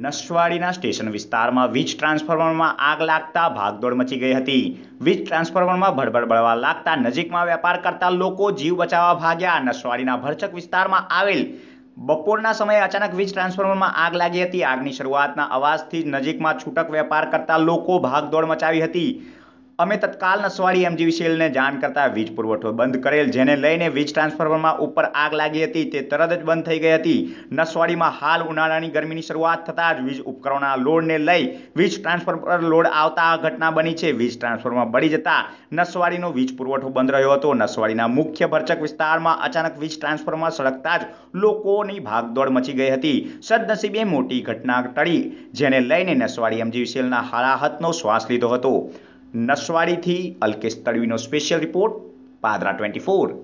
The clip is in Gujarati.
નસવાડીના સ્ટેશન વિસ્તારમાં વીજ ટ્રાન્સફોર્મરમાં આગ લાગતા ભાગદોડ મચી ગઈ હતી વીજ ટ્રાન્સફોર્મરમાં ભડબડ લાગતા નજીકમાં વેપાર કરતા લોકો જીવ બચાવવા ભાગ્યા નસવાડીના ભરચક વિસ્તારમાં આવેલ બપોરના સમયે અચાનક વીજ ટ્રાન્સફોર્મરમાં આગ લાગી હતી આગની શરૂઆતના અવાજથી નજીકમાં છૂટક વેપાર કરતા લોકો ભાગદોડ મચાવી હતી અમે તત્કાલ નસવાડી એમજી વિશેલને જાણ કરતા વીજ પુરવઠો બંધ કરેલ જેને લઈને વીજ ટ્રાન્સફોર્મરમાં ઉપર આગ લાગી હતી તે તરત જ બંધ થઈ ગઈ હતી નસવાડીમાં હાલ ઉનાળાની ગરમીની શરૂઆત થતાં જ વીજ ઉપકરણોના લોડને લઈ વીજ ટ્રાન્સફોર્મર પર લોડ આવતા આ ઘટના બની છે વીજ ટ્રાન્સફોર્મર બળી જતા નસવાડીનો વીજ પુરવઠો બંધ રહ્યો હતો નસવાડીના મુખ્ય ભરચક વિસ્તારમાં અચાનક વીજ ટ્રાન્સફોર્મર સળગતા જ લોકોની ભાગદોડ મચી ગઈ હતી સદનસીબે મોટી ઘટના ટળી જેને લઈને નસવાડી એમજી વિશેલના હારાહતનો શ્વાસ લીધો હતો નસવાડીથી અલ્કેશ તળવીનો special report Padra twenty four